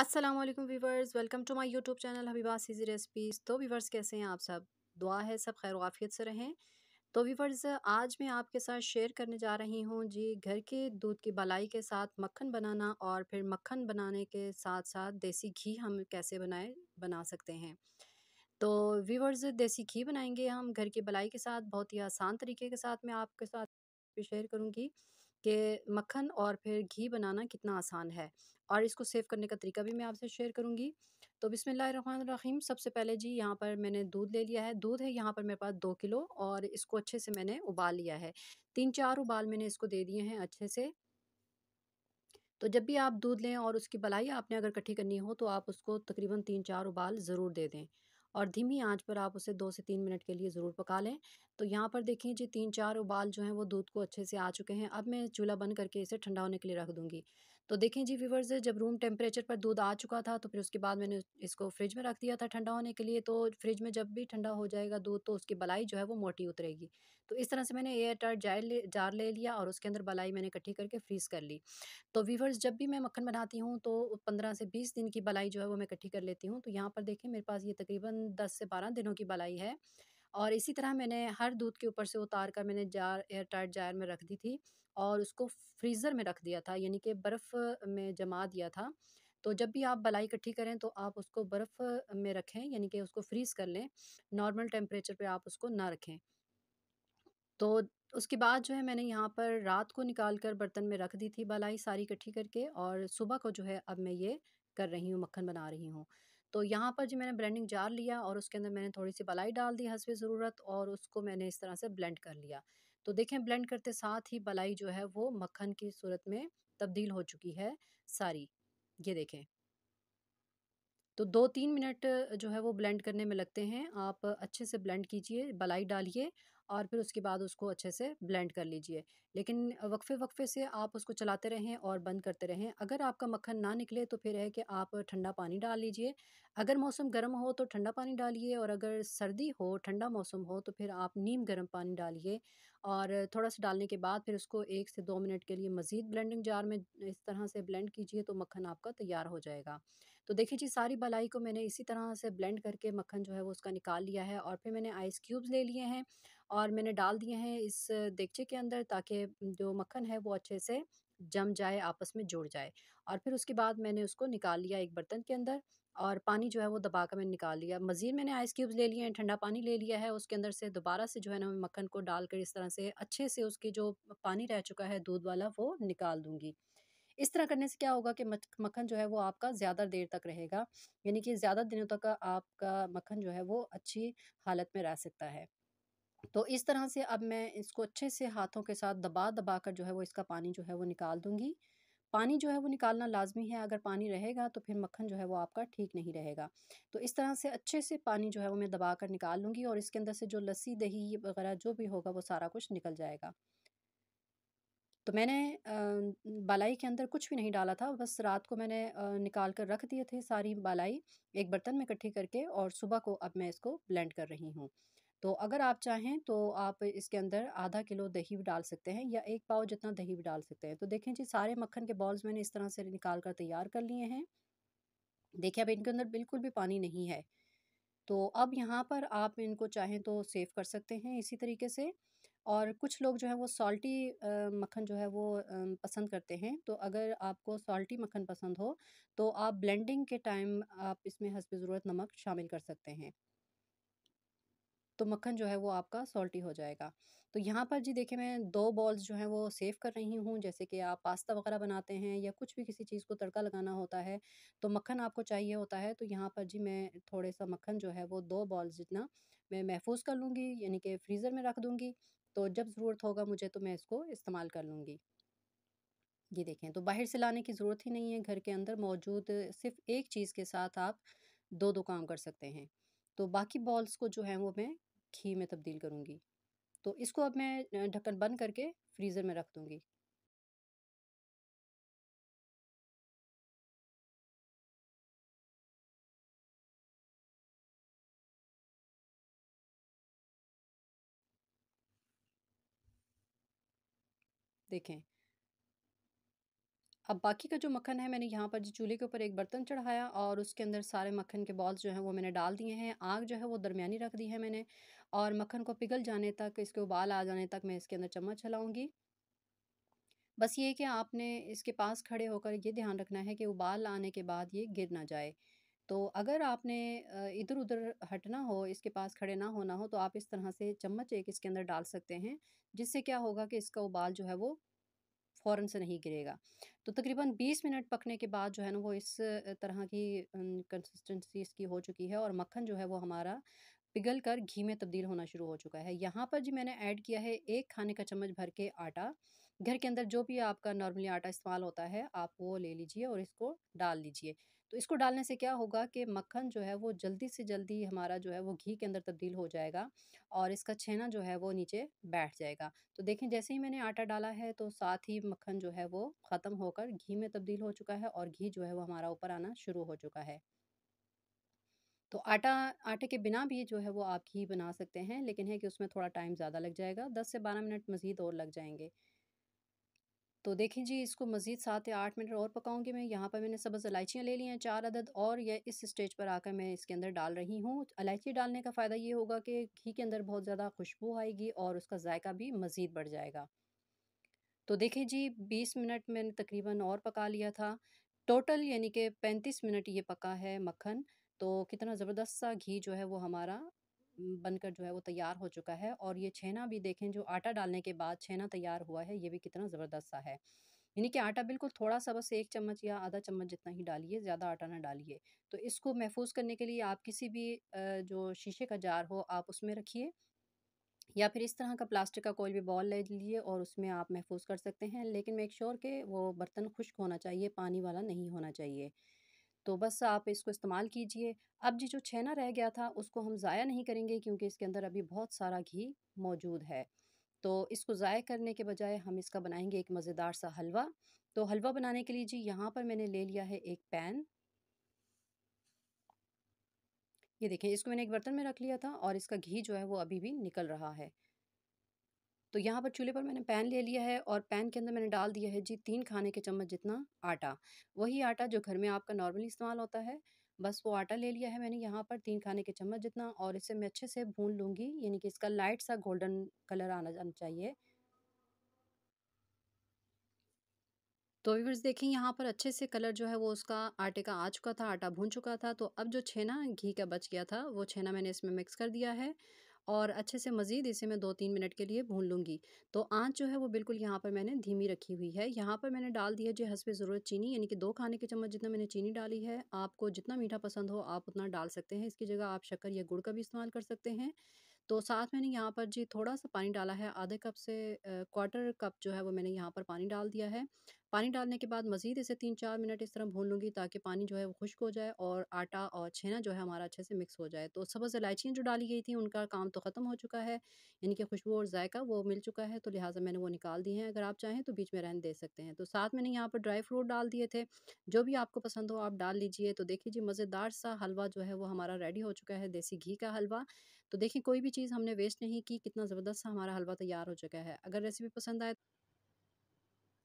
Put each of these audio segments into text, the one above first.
Aslam viewers welcome to my YouTube channel Habiba CG recipes तो viewers कैसे हैं आप सब दुआ है सब खैर वाफियत से रहें तो वीवर्स आज मैं आपके साथ शेयर करने जा रही हूँ जी घर के दूध की बलाई के साथ मक्खन बनाना और फिर मक्खन बनाने के साथ साथ देसी घी हम कैसे बनाए बना सकते हैं तो वीवर्स देसी घी बनाएंगे हम घर की बलाई के साथ बहुत ही आसान तरीके के साथ मैं आपके साथ शेयर करूँगी कि मक्खन और फिर घी बनाना कितना आसान है और इसको सेव करने का तरीका भी मैं आपसे शेयर करूँगी तो बिसमीम सबसे पहले जी यहाँ पर मैंने दूध ले लिया है दूध है यहाँ पर मेरे पास दो किलो और इसको अच्छे से मैंने उबाल लिया है तीन चार उबाल मैंने इसको दे दिए हैं अच्छे से तो जब भी आप दूध लें और उसकी बलाई आपने अगर इकट्ठी करनी हो तो आप उसको तकरीबन तीन चार उबाल ज़रूर दे दें और धीमी आंच पर आप उसे दो से तीन मिनट के लिए ज़रूर पका लें तो यहाँ पर देखिए जी तीन चार उबाल जो हैं वो दूध को अच्छे से आ चुके हैं अब मैं चूल्हा बंद करके इसे ठंडा होने के लिए रख दूँगी तो देखें जी व्यूवर्स जब रूम टेम्परेचर पर दूध आ चुका था तो फिर उसके बाद मैंने इसको फ्रिज में रख दिया था ठंडा होने के लिए तो फ्रिज में जब भी ठंडा हो जाएगा दूध तो उसकी बलाई जो है वो मोटी उतरेगी तो इस तरह से मैंने एयर टाइट जार ले जार ले लिया और उसके अंदर बलाई मैंने इकट्ठी करके फ्रीज़ कर ली तो व्यूवर्स जब भी मैं मक्खन बनाती हूँ तो पंद्रह से बीस दिन की बलाई जो है वो मैं इकट्ठी कर लेती हूँ तो यहाँ पर देखें मेरे पास ये तकरीबन दस से बारह दिनों की बलाई है और इसी तरह मैंने हर दूध के ऊपर से उतार कर मैंने जार एयर टाइट जार में रख दी थी और उसको फ्रीज़र में रख दिया था यानी कि बर्फ़ में जमा दिया था तो जब भी आप बलाई इकट्ठी करें तो आप उसको बर्फ़ में रखें यानी कि उसको फ्रीज़ कर लें नॉर्मल टेम्परेचर पर आप उसको ना रखें तो उसके बाद जो है मैंने यहाँ पर रात को निकाल कर बर्तन में रख दी थी बलाई सारी इकट्ठी करके और सुबह को जो है अब मैं ये कर रही हूँ मक्खन बना रही हूँ तो यहाँ पर जी मैंने ब्लेंडिंग जार लिया और उसके अंदर मैंने थोड़ी सी बलाई डाल दी हंसवे ज़रूरत और उसको मैंने इस तरह से ब्लेंड कर लिया तो देखें ब्लेंड करते साथ ही बलाई जो है वो मक्खन की सूरत में तब्दील हो चुकी है सारी ये देखें तो दो तीन मिनट जो है वो ब्लेंड करने में लगते हैं आप अच्छे से ब्लेंड कीजिए बलाई डालिए और फिर उसके बाद उसको अच्छे से ब्लेंड कर लीजिए लेकिन वक्फे वक्फे से आप उसको चलाते रहें और बंद करते रहें अगर आपका मक्खन ना निकले तो फिर है कि आप ठंडा पानी डाल लीजिए अगर मौसम गर्म हो तो ठंडा पानी डालिए और अगर सर्दी हो ठंडा मौसम हो तो फिर आप नीम गर्म पानी डालिए और थोड़ा सा डालने के बाद फिर उसको एक से दो मिनट के लिए मज़ीद ब्लेंडिंग जार में इस तरह से ब्लेंड कीजिए तो मक्खन आपका तैयार हो जाएगा तो देखिए जी सारी भलाई को मैंने इसी तरह से ब्लेंड करके मक्खन जो है वो उसका निकाल लिया है और फिर मैंने आइस क्यूब्स ले लिए हैं और मैंने डाल दिए हैं इस देगचे के अंदर ताकि जो मक्खन है वो अच्छे से जम जाए आपस में जुड़ जाए और फिर उसके बाद मैंने उसको निकाल लिया एक बर्तन के अंदर और पानी जो है वो दबा कर मैंने निकाल लिया मज़ीद मैंने आइस क्यूब्स ले लिए हैं ठंडा पानी ले लिया है उसके अंदर से दोबारा से जो है ना मैं मक्खन को डालकर इस तरह से अच्छे से उसके जो पानी रह चुका है दूध वाला वो निकाल दूँगी इस तरह करने से क्या होगा कि मक्खन जो है वो आपका ज़्यादा देर तक रहेगा यानी कि ज़्यादा दिनों तक आपका मक्खन जो है वो अच्छी हालत में रह सकता है तो इस तरह से अब मैं इसको अच्छे से हाथों के साथ दबा दबा कर जो है वो इसका पानी जो है वो निकाल दूंगी पानी जो है वो निकालना लाजमी है अगर पानी रहेगा तो फिर मक्खन जो है वो आपका ठीक नहीं रहेगा तो इस तरह से अच्छे से पानी जो है वो मैं दबा कर निकाल लूँगी और इसके अंदर से जो लस्सी दही वगैरह जो भी होगा वो सारा कुछ निकल जाएगा तो मैंने बालाई के अंदर कुछ भी नहीं डाला था बस रात को मैंने निकाल कर रख दिए थे सारी बालाई एक बर्तन में इकट्ठी करके और सुबह को अब मैं इसको ब्लेंड कर रही हूँ तो अगर आप चाहें तो आप इसके अंदर आधा किलो दही भी डाल सकते हैं या एक पाव जितना दही भी डाल सकते हैं तो देखें जी सारे मक्खन के बॉल्स मैंने इस तरह से निकाल कर तैयार कर लिए हैं देखिए अब इनके अंदर बिल्कुल भी पानी नहीं है तो अब यहाँ पर आप इनको चाहें तो सेव कर सकते हैं इसी तरीके से और कुछ लोग जो है वो सॉल्टी मक्खन जो है वो पसंद करते हैं तो अगर आपको सॉल्टी मक्खन पसंद हो तो आप ब्लेंडिंग के टाइम आप इसमें हंसब ज़रूरत नमक शामिल कर सकते हैं तो मक्खन जो है वो आपका सॉल्टी हो जाएगा तो यहाँ पर जी देखिए मैं दो बॉल्स जो हैं वो सेव कर रही हूँ जैसे कि आप पास्ता वगैरह बनाते हैं या कुछ भी किसी चीज़ को तड़का लगाना होता है तो मक्खन आपको चाहिए होता है तो यहाँ पर जी मैं थोड़े सा मक्खन जो है वो दो बॉल्स जितना मैं महफूज कर लूँगी यानी कि फ्रीज़र में रख दूँगी तो जब ज़रूरत होगा मुझे तो मैं इसको इस्तेमाल कर लूँगी ये देखें तो बाहर से लाने की ज़रूरत ही नहीं है घर के अंदर मौजूद सिर्फ एक चीज़ के साथ आप दो दो काम कर सकते हैं तो बाकी बॉल्स को जो है वो मैं घी में तब्दील करूँगी तो इसको अब मैं ढक्कन बंद करके फ्रीज़र में रख दूँगी देखें अब बाकी का जो मक्खन है मैंने यहाँ पर जो चूल्हे के ऊपर एक बर्तन चढ़ाया और उसके अंदर सारे मक्खन के बॉल्स जो हैं वो मैंने डाल दिए हैं आग जो है वो दरमियानी रख दी है मैंने और मक्खन को पिघल जाने तक इसके उबाल आ जाने तक मैं इसके अंदर चम्मच चलाऊँगी बस ये कि आपने इसके पास खड़े होकर ये ध्यान रखना है कि उबाल आने के बाद ये गिर ना जाए तो अगर आपने इधर उधर हटना हो इसके पास खड़े ना होना हो तो आप इस तरह से चम्मच एक इसके अंदर डाल सकते हैं जिससे क्या होगा कि इसका उबाल जो है वो फ़ौरन से नहीं गिरेगा तो तकरीबन 20 मिनट पकने के बाद जो है ना वो इस तरह की कंसिस्टेंसी इसकी हो चुकी है और मक्खन जो है वो हमारा पिघल कर घी में तब्दील होना शुरू हो चुका है यहाँ पर जी मैंने ऐड किया है एक खाने का चम्मच भर के आटा घर के अंदर जो भी आपका नॉर्मली आटा इस्तेमाल होता है आप वो ले लीजिए और इसको डाल लीजिए तो इसको डालने से क्या होगा कि मक्खन जो है वो जल्दी से जल्दी हमारा जो है वो घी के अंदर तब्दील हो जाएगा और इसका छेना जो है वो नीचे बैठ जाएगा तो देखें जैसे ही मैंने आटा डाला है तो साथ ही मक्खन जो है वो ख़त्म होकर घी में तब्दील हो चुका है और घी जो है वो हमारा ऊपर आना शुरू हो चुका है तो आटा आटे के बिना भी जो है वो आप घी बना सकते हैं लेकिन है कि उसमें थोड़ा टाइम ज़्यादा लग जाएगा दस से बारह मिनट मज़ीद और लग जाएंगे तो देखें जी इसको मज़ीद सात या आठ मिनट और पकाऊंगी मैं यहाँ पर मैंने सब्ज़ इलायचियाँ ले ली हैं चार अदद और यह इस स्टेज पर आकर मैं इसके अंदर डाल रही हूँ इलायची डालने का फ़ायदा ये होगा कि घी के अंदर बहुत ज़्यादा खुशबू आएगी और उसका जायका भी मज़ीद बढ़ जाएगा तो देखें जी बीस मिनट मैंने तकरीबन और पका लिया था टोटल यानी कि पैंतीस मिनट ये पका है मक्खन तो कितना ज़बरदस्त सा घी जो है वो हमारा बनकर जो है वो तैयार हो चुका है और ये छेना भी देखें जो आटा डालने के बाद छेना तैयार हुआ है ये भी कितना ज़बरदस्त सा है यानी कि आटा बिल्कुल थोड़ा सा बस एक चम्मच या आधा चम्मच जितना ही डालिए ज़्यादा आटा ना डालिए तो इसको महफूज करने के लिए आप किसी भी जो शीशे का जार हो आप उसमें रखिए या फिर इस तरह का प्लास्टिक का कोई भी बॉल ले लीजिए और उसमें आप महफूज कर सकते हैं लेकिन मेक श्योर के वो बर्तन खुश्क होना चाहिए पानी वाला नहीं होना चाहिए तो बस आप इसको इस्तेमाल कीजिए अब जी जो छेना रह गया था उसको हम ज़ाया नहीं करेंगे क्योंकि इसके अंदर अभी बहुत सारा घी मौजूद है तो इसको ज़ाया करने के बजाय हम इसका बनाएंगे एक मज़ेदार सा हलवा तो हलवा बनाने के लिए जी यहाँ पर मैंने ले लिया है एक पैन ये देखें इसको मैंने एक बर्तन में रख लिया था और इसका घी जो है वो अभी भी निकल रहा है तो यहाँ पर चूल्हे पर मैंने पैन ले लिया है और पैन के अंदर मैंने डाल दिया है जी तीन खाने के चम्मच जितना आटा वही आटा जो घर में आपका नॉर्मली इस्तेमाल होता है बस वो आटा ले लिया है मैंने यहाँ पर तीन खाने के चम्मच जितना और इसे मैं अच्छे से भून लूँगी यानी कि इसका लाइट सा गोल्डन कलर आना जाना चाहिए तो व्यूवर्स देखिए यहाँ पर अच्छे से कलर जो है वो उसका आटे का आ चुका था आटा भून चुका था तो अब जो छेना घी का बच गया था वो छेना मैंने इसमें मिक्स कर दिया है और अच्छे से मज़ीद इसे मैं दो तीन मिनट के लिए भून लूँगी तो आँच जो है वो बिल्कुल यहाँ पर मैंने धीमी रखी हुई है यहाँ पर मैंने डाल दिया जो हंसवे ज़रूरत चीनी यानी कि दो खाने के चम्मच जितना मैंने चीनी डाली है आपको जितना मीठा पसंद हो आप उतना डाल सकते हैं इसकी जगह आप शक्कर या गुड़ का भी इस्तेमाल कर सकते हैं तो साथ मैंने यहाँ पर जी थोड़ा सा पानी डाला है आधे कप से क्वार्टर कप जो है वो मैंने यहाँ पर पानी डाल दिया है पानी डालने के बाद मज़ीद इसे तीन चार मिनट इस तरह भून लूँगी ताकि पानी जो है वो खुश्क हो जाए और आटा और छेना जो है हमारा अच्छे से मिक्स हो जाए तो सबसे इलायचियाँ जो डाली गई थी उनका काम तो ख़त्म हो चुका है यानी कि खुशबू और जायका वो मिल चुका है तो लिहाजा मैंने वो निकाल दी हैं अगर आप चाहें तो बीच में रहने दे सकते हैं तो साथ मैंने यहाँ पर ड्राई फ्रूट डाल दिए थे जो भी आपको पसंद हो आप डाल लीजिए तो देखिए जी मज़ेदार सा हलवा जो है वो हमारा रेडी हो चुका है देसी घी का हलवा तो देखिए कोई भी चीज़ हमने वेस्ट नहीं की कितना ज़बरदस्त सा हमारा हलवा तैयार हो चुका है अगर रेसिपी पसंद आए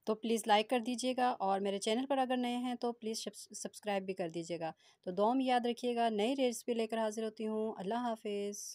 तो प्लीज़ लाइक कर दीजिएगा और मेरे चैनल पर अगर नए हैं तो प्लीज़ सब्सक्राइब भी कर दीजिएगा तो दो याद रखिएगा नई रेसिपी लेकर हाज़िर होती हूँ अल्लाह हाफिज़